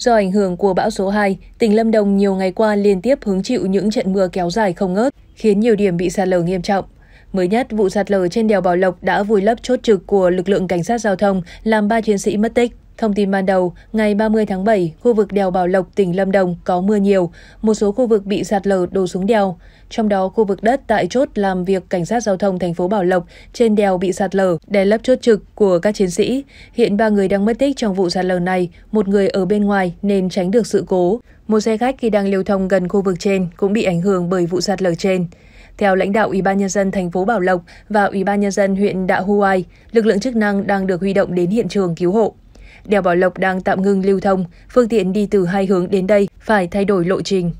Do ảnh hưởng của bão số 2, tỉnh Lâm Đồng nhiều ngày qua liên tiếp hứng chịu những trận mưa kéo dài không ngớt, khiến nhiều điểm bị sạt lở nghiêm trọng. Mới nhất, vụ sạt lở trên đèo Bảo Lộc đã vùi lấp chốt trực của lực lượng cảnh sát giao thông, làm 3 chiến sĩ mất tích. Thông tin ban đầu, ngày 30 tháng 7, khu vực đèo Bảo Lộc, tỉnh Lâm Đồng có mưa nhiều, một số khu vực bị sạt lở đổ xuống đèo. Trong đó, khu vực đất tại chốt làm việc cảnh sát giao thông thành phố Bảo Lộc trên đèo bị sạt lở để lấp chốt trực của các chiến sĩ. Hiện ba người đang mất tích trong vụ sạt lở này, một người ở bên ngoài nên tránh được sự cố. Một xe khách khi đang lưu thông gần khu vực trên cũng bị ảnh hưởng bởi vụ sạt lở trên. Theo lãnh đạo Ủy ban nhân dân thành phố Bảo Lộc và Ủy ban nhân dân huyện Đạ Huai, lực lượng chức năng đang được huy động đến hiện trường cứu hộ. Đèo Bảo Lộc đang tạm ngưng lưu thông, phương tiện đi từ hai hướng đến đây phải thay đổi lộ trình.